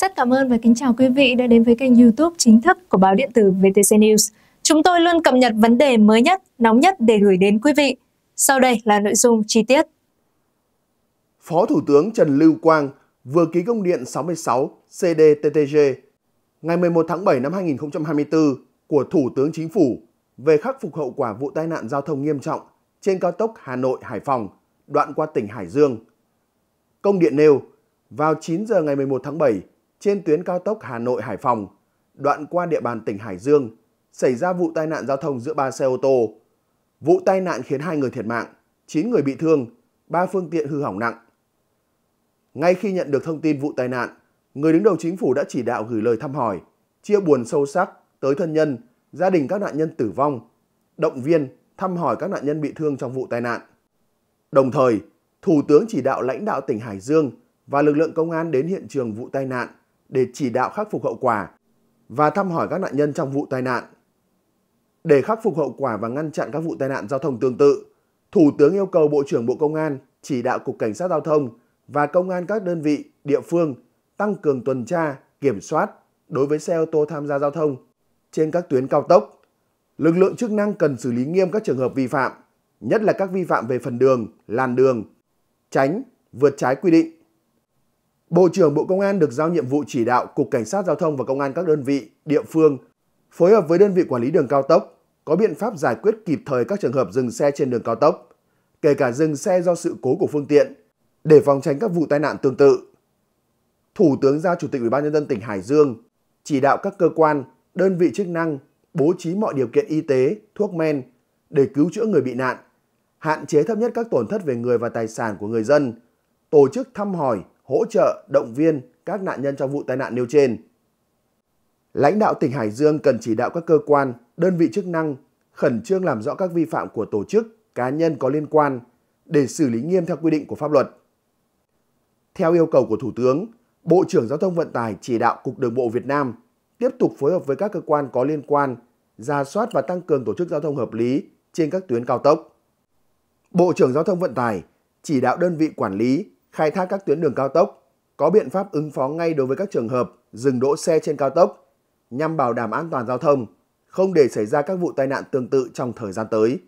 Rất cảm ơn và kính chào quý vị đã đến với kênh youtube chính thức của báo điện tử VTC News. Chúng tôi luôn cập nhật vấn đề mới nhất, nóng nhất để gửi đến quý vị. Sau đây là nội dung chi tiết. Phó Thủ tướng Trần Lưu Quang vừa ký công điện 66 CDTTG ngày 11 tháng 7 năm 2024 của Thủ tướng Chính phủ về khắc phục hậu quả vụ tai nạn giao thông nghiêm trọng trên cao tốc Hà Nội Hải Phòng, đoạn qua tỉnh Hải Dương. Công điện nêu, vào 9 giờ ngày 11 tháng 7, trên tuyến cao tốc Hà Nội Hải Phòng, đoạn qua địa bàn tỉnh Hải Dương, xảy ra vụ tai nạn giao thông giữa ba xe ô tô. Vụ tai nạn khiến hai người thiệt mạng, 9 người bị thương, ba phương tiện hư hỏng nặng. Ngay khi nhận được thông tin vụ tai nạn, người đứng đầu chính phủ đã chỉ đạo gửi lời thăm hỏi, chia buồn sâu sắc tới thân nhân, gia đình các nạn nhân tử vong, động viên, thăm hỏi các nạn nhân bị thương trong vụ tai nạn. Đồng thời, Thủ tướng chỉ đạo lãnh đạo tỉnh Hải Dương và lực lượng công an đến hiện trường vụ tai nạn để chỉ đạo khắc phục hậu quả và thăm hỏi các nạn nhân trong vụ tai nạn. Để khắc phục hậu quả và ngăn chặn các vụ tai nạn giao thông tương tự, Thủ tướng yêu cầu Bộ trưởng Bộ Công an chỉ đạo Cục Cảnh sát Giao thông và Công an các đơn vị, địa phương tăng cường tuần tra, kiểm soát đối với xe ô tô tham gia giao thông trên các tuyến cao tốc. Lực lượng chức năng cần xử lý nghiêm các trường hợp vi phạm, nhất là các vi phạm về phần đường, làn đường, tránh, vượt trái quy định Bộ trưởng Bộ Công an được giao nhiệm vụ chỉ đạo Cục Cảnh sát Giao thông và Công an các đơn vị, địa phương phối hợp với đơn vị quản lý đường cao tốc có biện pháp giải quyết kịp thời các trường hợp dừng xe trên đường cao tốc, kể cả dừng xe do sự cố của phương tiện, để phòng tránh các vụ tai nạn tương tự. Thủ tướng giao Chủ tịch Ủy ban nhân dân tỉnh Hải Dương chỉ đạo các cơ quan, đơn vị chức năng bố trí mọi điều kiện y tế, thuốc men để cứu chữa người bị nạn, hạn chế thấp nhất các tổn thất về người và tài sản của người dân, tổ chức thăm hỏi, hỗ trợ, động viên các nạn nhân trong vụ tai nạn nêu trên. Lãnh đạo tỉnh Hải Dương cần chỉ đạo các cơ quan, đơn vị chức năng khẩn trương làm rõ các vi phạm của tổ chức, cá nhân có liên quan để xử lý nghiêm theo quy định của pháp luật. Theo yêu cầu của Thủ tướng, Bộ trưởng Giao thông Vận tải chỉ đạo Cục Đường bộ Việt Nam tiếp tục phối hợp với các cơ quan có liên quan, ra soát và tăng cường tổ chức giao thông hợp lý trên các tuyến cao tốc. Bộ trưởng Giao thông Vận tải chỉ đạo đơn vị quản lý khai thác các tuyến đường cao tốc, có biện pháp ứng phó ngay đối với các trường hợp dừng đỗ xe trên cao tốc nhằm bảo đảm an toàn giao thông, không để xảy ra các vụ tai nạn tương tự trong thời gian tới.